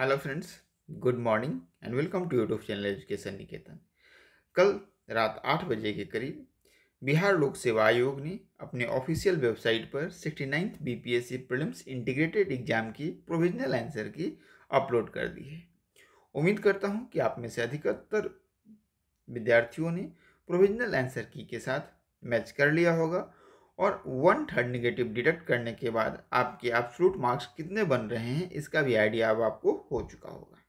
hello friends good morning and welcome to YouTube channel Education Niketan कल रात आठ बजे के करीब बिहार लोक सेवा आयोग ने अपने ऑफिशियल वेबसाइट पर sixty ninth B P S C prelims integrated exam की प्रोविजनल आंसर की अपलोड कर दी है उम्मीद करता हूं कि आप में से अधिकतर विद्यार्थियों ने प्रोविजनल आंसर की के साथ मैच कर लिया होगा और वन थर्ड निगेटिव डिडक्ट करने के बाद आपके एब्सलूट मार्क्स कितने बन रहे हैं इसका भी आइडिया अब आपको हो चुका होगा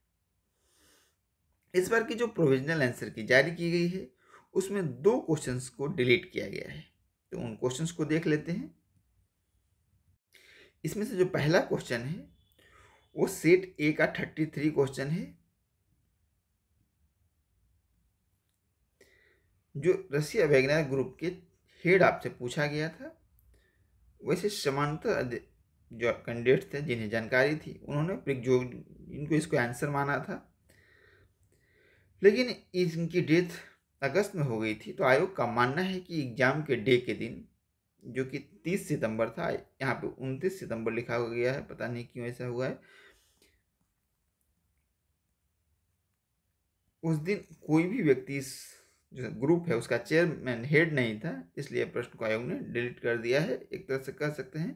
इस बार की जो प्रोविजनल आंसर की जारी की गई है उसमें दो क्वेश्चंस को डिलीट किया गया है तो उन क्वेश्चंस को देख लेते हैं इसमें से जो पहला क्वेश्चन है वो सेट ए का थर्टी थ्री क्वेश्चन है जो रसिया वैगनर ग्रुप के हेड आपसे पूछा गया था वैसे समानांतर जो कैंडिडेट थे जिन्हें जानकारी थी उन्होंने जो इनको इसको आंसर माना था लेकिन इनकी डेथ अगस्त में हो गई थी तो आयोग का मानना है कि एग्ज़ाम के डे के दिन जो कि 30 सितंबर था यहाँ पे 29 सितंबर लिखा हो गया है पता नहीं क्यों ऐसा हुआ है उस दिन कोई भी व्यक्ति इस जो ग्रुप है उसका चेयरमैन हेड नहीं था इसलिए प्रश्न को आयोग ने डिलीट कर दिया है एक तरह से कह सकते हैं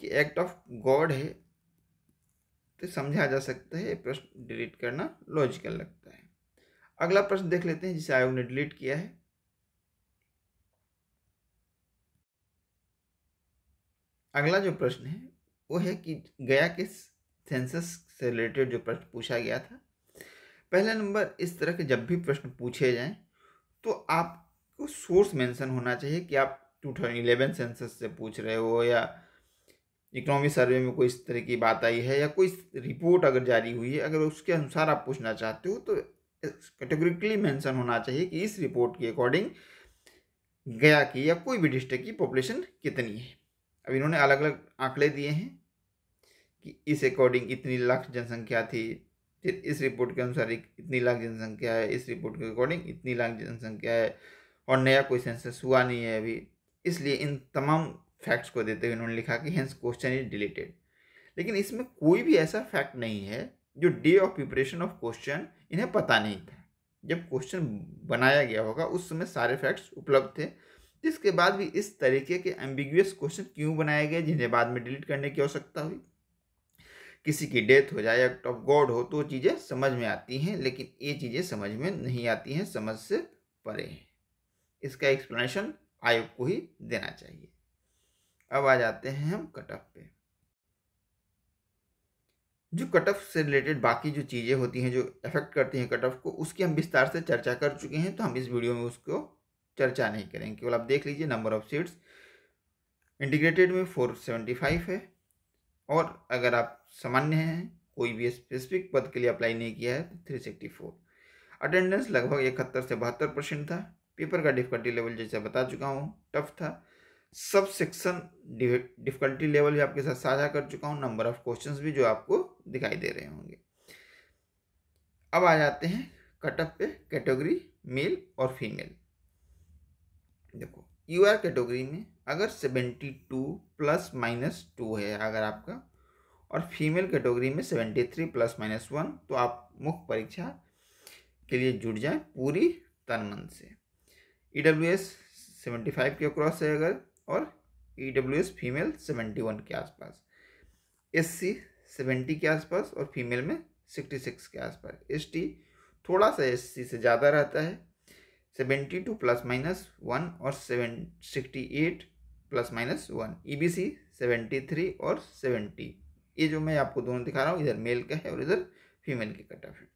कि एक्ट ऑफ गॉड है तो समझा जा सकता है प्रश्न डिलीट करना लॉजिकल लगता है अगला प्रश्न देख लेते हैं जिसे आयोग ने डिलीट किया है अगला जो प्रश्न है वो है कि गया के सेंसस से रिलेटेड जो प्रश्न पूछा गया था पहला नंबर इस तरह के जब भी प्रश्न पूछे जाएं तो आपको सोर्स मेंशन होना चाहिए कि आप टू थाउजेंड इलेवन सेंसस से पूछ रहे हो या इकोनॉमी सर्वे में कोई इस तरह की बात आई है या कोई रिपोर्ट अगर जारी हुई है अगर उसके अनुसार आप पूछना चाहते हो तो कैटेगोरिकली मेंशन होना चाहिए कि इस रिपोर्ट के अकॉर्डिंग गया की या कोई भी डिस्ट्रिक्ट की पॉपुलेशन कितनी है अब इन्होंने अलग अलग आंकड़े दिए हैं कि इस अकॉर्डिंग इतनी लाख जनसंख्या थी फिर इस रिपोर्ट के अनुसार इतनी लाख जनसंख्या है इस रिपोर्ट के अकॉर्डिंग इतनी लाख जनसंख्या है और नया कोई सेंसस हुआ नहीं है अभी इसलिए इन तमाम फैक्ट्स को देते हुए उन्होंने लिखा कि हेंस क्वेश्चन इज डिलीटेड लेकिन इसमें कोई भी ऐसा फैक्ट नहीं है जो day of preparation of question इन्हें पता नहीं था जब क्वेश्चन बनाया गया होगा उस समय सारे फैक्ट्स उपलब्ध थे जिसके बाद भी इस तरीके के एम्बिगुअस क्वेश्चन क्यों बनाए गए जिन्हें बाद में डिलीट करने की आवश्यकता हुई किसी की डेथ हो जाए एक्ट ऑफ गॉड हो तो चीज़ें समझ में आती हैं लेकिन ये चीज़ें समझ में नहीं आती हैं समझ से परे हैं इसका एक्सप्लेनेशन आयोग को ही देना चाहिए अब आ जाते हैं हम कट ऑफ पे जो कट ऑफ से रिलेटेड बाकी जो चीज़ें होती हैं जो इफेक्ट करती हैं कट ऑफ को उसकी हम विस्तार से चर्चा कर चुके हैं तो हम इस वीडियो में उसको चर्चा नहीं करेंगे केवल आप देख लीजिए नंबर ऑफ सीट्स इंटीग्रेटेड में फोर सेवेंटी फाइव है और अगर आप सामान्य है कोई भी स्पेसिफिक पद के लिए अप्लाई नहीं किया है तो थ्री सिक्सटी फोर अटेंडेंस लगभग इकहत्तर से बहत्तर परसेंट था पेपर का डिफिकल्टी लेवल जैसे बता चुका हूँ टफ था सब सेक्शन डिफिकल्टी लेवल भी आपके साथ साझा कर चुका हूँ नंबर ऑफ क्वेश्चन भी जो आपको दिखाई दे रहे होंगे अब आ जाते हैं कटअप पे कैटेगरी मेल और फीमेल देखो यू आर कैटेगरी में अगर seventy two plus minus two है अगर आपका और फीमेल कैटेगरी में seventy three plus minus one तो आप मुख्य परीक्षा के लिए जुड़ जाएं पूरी तन मन से E W S seventy five के क्रॉस है अगर और E W S female seventy one के आसपास एस सी सेवेंटी के आसपास और फीमेल में सिक्सटी सिक्स के आसपास एस टी थोड़ा सा एस सी से ज़्यादा रहता है seventy two plus minus one और seven sixty eight plus minus one E B C seventy three और सेवेंटी ये जो मैं आपको दोनों दिखा रहा हूँ इधर मेल का है और इधर फीमेल के कट ऑफ है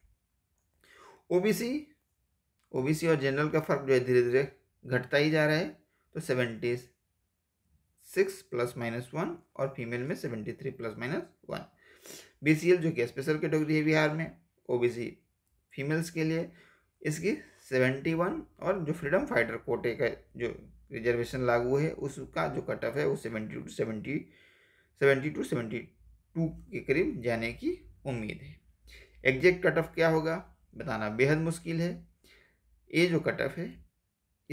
ओबीसी ओबीसी और जनरल का फर्क जो है धीरे धीरे घटता ही जा रहा है तो seventy six plus minus one और फीमेल में seventy three plus minus one B जो कि स्पेशल कैटेगरी है बिहार में ओबीसी फीमेल्स के लिए इसकी सेवेंटी वन और जो फ्रीडम फाइटर कोटे का जो रिजर्वेशन लागू है उसका जो कट ऑफ है वो seventy two seventy seventy two seventy two के करीब जाने की उम्मीद है एग्जैक्ट कट ऑफ क्या होगा बताना बेहद मुश्किल है ये जो कट ऑफ है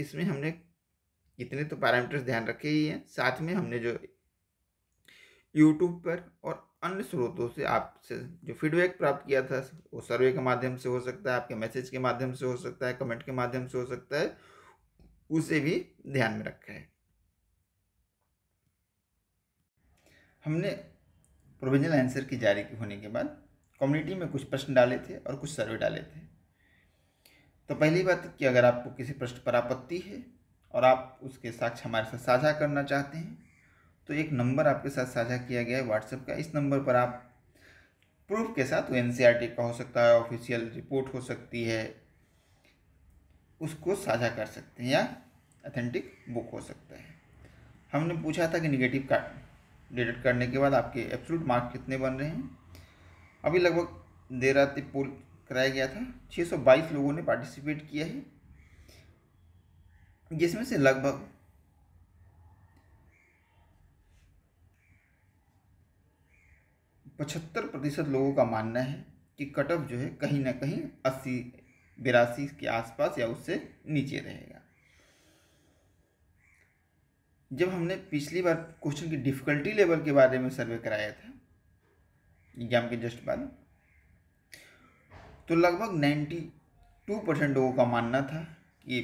इसमें हमने इतने तो पैरामीटर्स ध्यान रखे ही हैं साथ में हमने जो यूट्यूब पर और अन्य स्रोतों से आपसे जो फीडबैक प्राप्त किया था वो सर्वे के माध्यम से हो सकता है आपके मैसेज के माध्यम से हो सकता है कमेंट के माध्यम से हो सकता है उसे भी ध्यान में रखा है हमने प्रोविजनल आंसर की जारी होने के बाद कम्युनिटी में कुछ प्रश्न डाले थे और कुछ सर्वे डाले थे तो पहली बात कि अगर आपको किसी प्रश्न पर आपत्ति है और आप उसके साक्ष हमारे साथ साझा करना चाहते हैं तो एक नंबर आपके साथ साझा किया गया है व्हाट्सएप का इस नंबर पर आप प्रूफ के साथ वो एन e का हो सकता है ऑफिशियल रिपोर्ट हो सकती है उसको साझा कर सकते हैं या अथेंटिक बुक हो सकता है हमने पूछा था कि निगेटिव का डिडक्ट करने के बाद आपके एब्सोलूट मार्क्स कितने बन रहे हैं अभी लगभग देर रात पोल कराया गया था 622 लोगों ने पार्टिसिपेट किया है जिसमें से लगभग पचहत्तर प्रतिशत लोगों का मानना है कि कटअप जो है कहीं ना कहीं अस्सी बिरासी के आसपास या उससे नीचे रहेगा जब हमने पिछली बार क्वेश्चन की डिफ़िकल्टी लेवल के बारे में सर्वे कराया था एग्जाम के जस्ट बाद तो लगभग नाइन्टी टू परसेंट लोगों का मानना था कि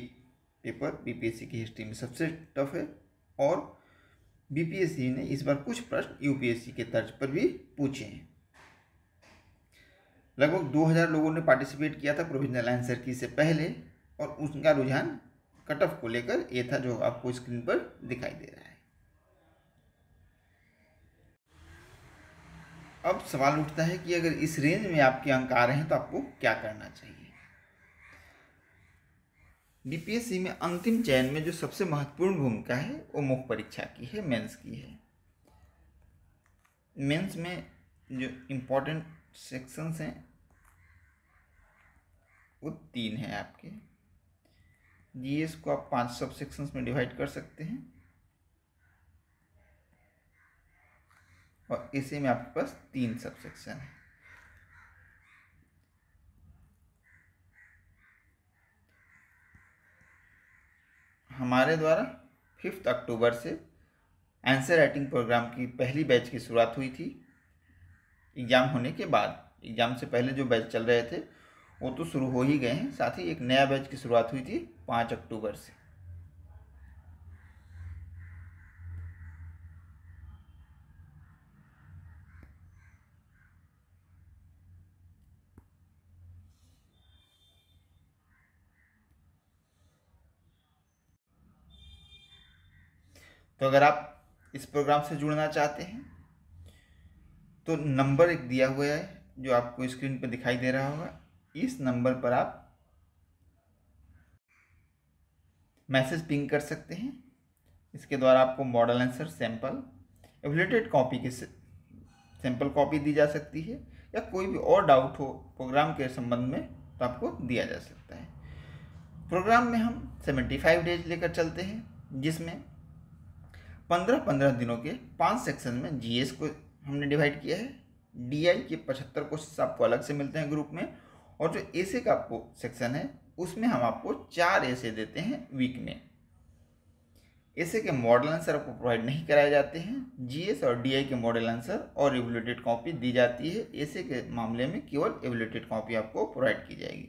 पेपर बीपीएससी की हिस्ट्री में सबसे टफ है और बीपीएससी ने इस बार कुछ प्रश्न यूपीएससी के तर्ज पर भी पूछे हैं लगभग 2000 लोगों ने पार्टिसिपेट किया था प्रोविजनल आंसर की से पहले और उनका रुझान कट ऑफ को लेकर ये था जो आपको स्क्रीन पर दिखाई दे रहा है अब सवाल उठता है कि अगर इस रेंज में आपके अंक आ रहे हैं तो आपको क्या करना चाहिए बीपीएससी में अंतिम चयन में जो सबसे महत्वपूर्ण भूमिका है वो मुख्य परीक्षा की है मेंस की है मेंस में जो इम्पोर्टेंट सेक्शंस हैं वो तीन हैं आपके जीएस को आप पांच सब सेक्शंस में डिवाइड कर सकते हैं और इसी में आपके पास तीन सब सेक्शन है हमारे द्वारा फिफ्थ अक्टूबर से आंसर राइटिंग प्रोग्राम की पहली बैच की शुरुआत हुई थी एग्ज़ाम होने के बाद एग्ज़ाम से पहले जो बैच चल रहे थे वो तो शुरू हो ही गए हैं साथ ही एक नया बैच की शुरुआत हुई थी पाँच अक्टूबर से तो अगर आप इस प्रोग्राम से जुड़ना चाहते हैं तो नंबर एक दिया हुआ है जो आपको स्क्रीन पर दिखाई दे रहा होगा इस नंबर पर आप मैसेज पिंग कर सकते हैं इसके द्वारा आपको model answer sample evaluated copy के सैंपल कॉपी दी जा सकती है या कोई भी और डाउट हो प्रोग्राम के संबंध में तो आपको दिया जा सकता है प्रोग्राम में हम सेवेंटी फाइव डेज लेकर चलते हैं जिसमें पंद्रह पंद्रह दिनों के पांच सेक्शन में जीएस को हमने डिवाइड किया है डीआई के पचहत्तर क्वेश्चन आपको अलग से मिलते हैं ग्रुप में और जो ऐसे का सेक्शन है उसमें हम आपको चार ऐसे देते हैं वीक में ऐसे के मॉडल आंसर आपको प्रोवाइड नहीं कराए जाते हैं जीएस और डीआई के मॉडल आंसर और एवलेटेड कॉपी दी जाती है ऐसे के मामले में केवल एवलेटेड कॉपी आपको प्रोवाइड की जाएगी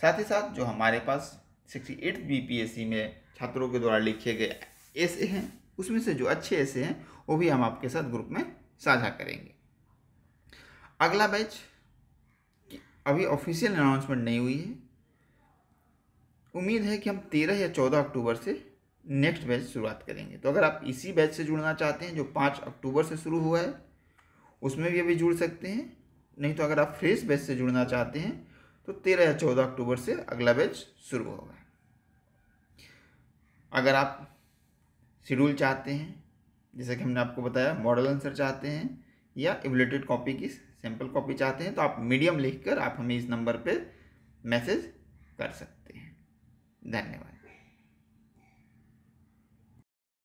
साथ ही साथ जो हमारे पास सिक्सटी एट बी में छात्रों के द्वारा लिखे गए ऐसे हैं उसमें से जो अच्छे ऐसे हैं वो भी हम आपके साथ ग्रुप में साझा करेंगे अगला बैच अभी ऑफिशियल अनाउंसमेंट नहीं हुई है उम्मीद है कि हम तेरह या चौदह अक्टूबर से नेक्स्ट बैच शुरुआत करेंगे तो अगर आप इसी बैच से जुड़ना चाहते हैं जो पाँच अक्टूबर से शुरू हुआ है उसमें भी अभी जुड़ सकते हैं नहीं तो अगर आप फ्रेश बैच से जुड़ना चाहते हैं तो तेरह या चौदह अक्टूबर से अगला बैच शुरू होगा अगर आप शेड्यूल चाहते हैं जैसा कि हमने आपको बताया मॉडल आंसर चाहते हैं या एबलेटेड कॉपी की सैम्पल कॉपी चाहते हैं तो आप मीडियम लिखकर आप हमें इस नंबर पर मैसेज कर सकते हैं धन्यवाद